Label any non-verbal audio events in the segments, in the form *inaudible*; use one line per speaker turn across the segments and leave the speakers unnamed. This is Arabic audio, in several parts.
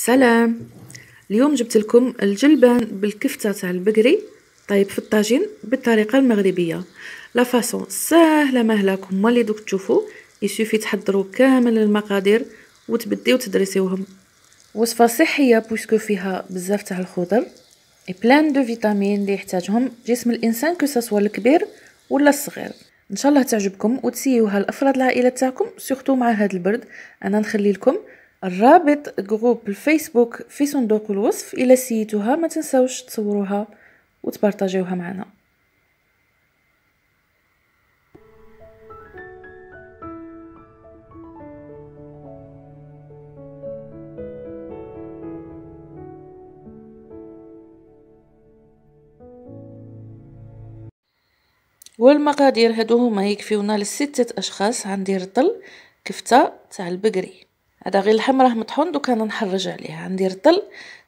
سلام اليوم جبت لكم الجلبان بالكفته تاع البقري طايب في الطاجين بالطريقه المغربيه لا فاصون ساهله مهلاك هما اللي دوك تشوفوا يسوفي تحضروا كامل المقادير وتبديو وتدرسيوهم وصفه صحيه بويسكو فيها بزاف تاع الخضر اي بلان دو فيتامين اللي يحتاجهم جسم الانسان كو ساسوا الكبير ولا الصغير ان شاء الله تعجبكم وتسيوها لافراد العائله تاعكم سورتو مع هذا البرد انا نخلي لكم الرابط جروب الفيسبوك في صندوق الوصف إلى سيتوها ما تنسوش تصوروها وتبارطاجيوها معنا والمقادير هادو هما يكفيونا لستة أشخاص غندير طل كفتة تاع البقري هذا غير اللحم راه مطحون دوكا انا نحرج عليها عندي رطل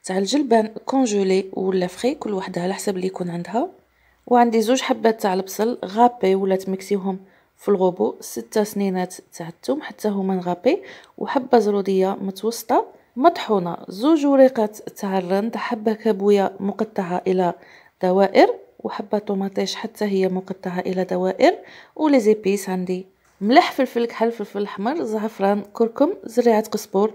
تاع الجلبان كونجولي ولا فري كل وحده على حسب اللي يكون عندها وعندي زوج حبات تاع البصل غابي ولا تمكسيهم في الغوبو ستة سنينات تاع الثوم حتى هما نغابي وحبه زروديه متوسطه مطحونه زوج وريقات تاع الرند حبه كابويه مقطعه الى دوائر وحبه طوماطيش حتى هي مقطعه الى دوائر ولي زيبيس عندي ملح فلفل كحل فلفل احمر زعفران كركم زريعه قزبور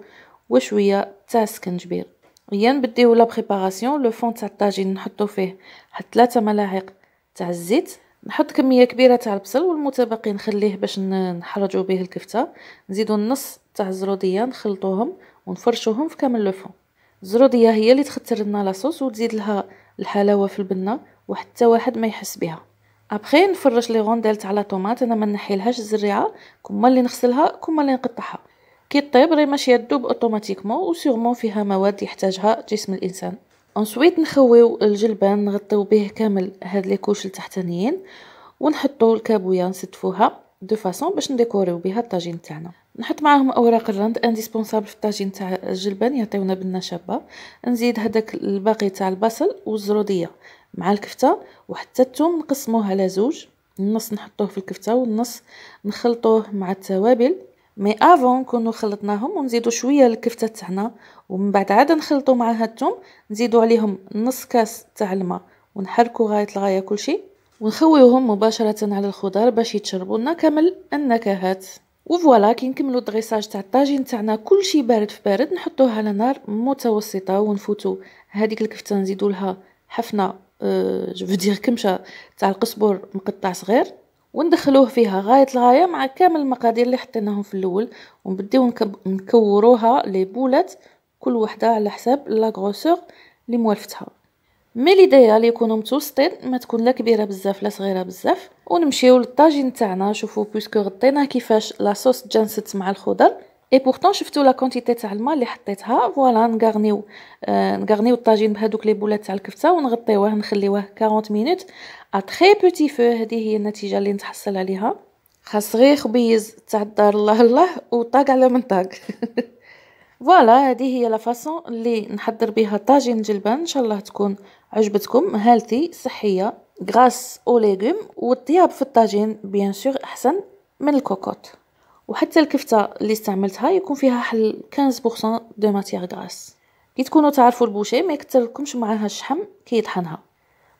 وشويه تاع السكنجبير هيا نبداو لا بريباراسيون لو فون تاع الطاجين نحطو فيه حد 3 ملاعق تاع الزيت نحط كميه كبيره تاع البصل والمتبقي نخليه باش نحرجو به الكفته نزيدو النص تاع الزروديه نخلطوهم ونفرشوهم في كامل لو فون الزروديه هي اللي تختر لنا لاصوص وتزيد لها الحلاوه في البنه وحتى واحد ما يحس بها ابخي نفرش لي غونديل تاع لا طوماط انا ما نحيلهاش الزريعه كما اللي نغسلها كما اللي نقطعها كي طيب راه ماشي يدوب اوتوماتيكمون وسيغمون فيها مواد يحتاجها جسم الانسان انسويت نخويو الجلبان نغطيو به كامل هاد لي كوش التحتانيين ونحطو الكابويا نستفوها دو فاسون باش نديكوريو بها الطاجين تاعنا نحط معاهم اوراق الرند انديسبونسابل في الطاجين تاع الجلبان يعطيونا بنه شابه نزيد هذاك الباقي تاع البصل والزروديه مع الكفته وحتى الثوم نقسموه على زوج النص نحطوه في الكفته والنص نخلطوه مع التوابل مي افون كونو خلطناهم ونزيدو شويه الكفته تاعنا ومن بعد عاد مع معها الثوم نزيدو عليهم نص كاس تاع الماء ونحركو غايه الغايه كلشي ونخويوهم مباشره على الخضار باش يتشربوا لنا كامل النكهات وفوالا كي نكملو الدغيساج تاع الطاجين تاعنا كلشي بارد في بارد نحطوه على نار متوسطه ونفوتو هذيك الكفته نزيدو لها حفنه أه، جو دير كمشه تاع القزبر مقطع صغير وندخلوه فيها غايه الغايه مع كامل المقادير اللي حطيناهم في الاول ونبداو نكوروها لي بولات كل وحده على حساب لا غروسور اللي موالفتها مي ليديا اللي يكونوا متوسطين ما تكون لا كبيره بزاف لا صغيره بزاف ونمشيو للطاجين تاعنا شوفوا بوسكو غطيناه كيفاش لا صوص جانست مع الخضر اي بورطون شفتوا لا كونتيتي تاع الماء اللي حطيتها فوالا نغارنيو آه، نغارنيو الطاجين بهذوك لي بولات تاع الكفته ونغطيوه نخليوه 40 مينوت ا تري بوتي فو هذه هي النتيجه اللي نتحصل عليها خاص غير خبيز تاع الدار الله الله وطاق على من طاق فوالا *laughs* هذه هي لا فاصون اللي نحضر بها طاجين جلبان ان شاء الله تكون عجبتكم هالتي صحيه غراس او ليغوم والطياب في الطاجين بيان سور احسن من الكوكوت وحتى الكفته اللي استعملتها يكون فيها حل 15% دو ماتيغ غراس كي تكونوا تعرفوا البوشي ما يكثرلكمش معاها الشحم كيطحنها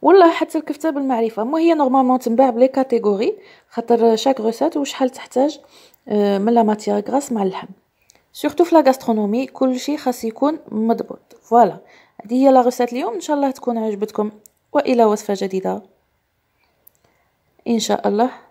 ولا حتى الكفته بالمعرفه ما هي نورمالمون تنباع بلي كاتيجوري خاطر شاك غوسات وشحال تحتاج آه، من لا ماتيغ غراس مع اللحم سورتو في لا غاسترونومي كلشي خاص يكون مضبوط فوالا هذه هي لا غوسات اليوم ان شاء الله تكون عجبتكم والى وصفه جديده ان شاء الله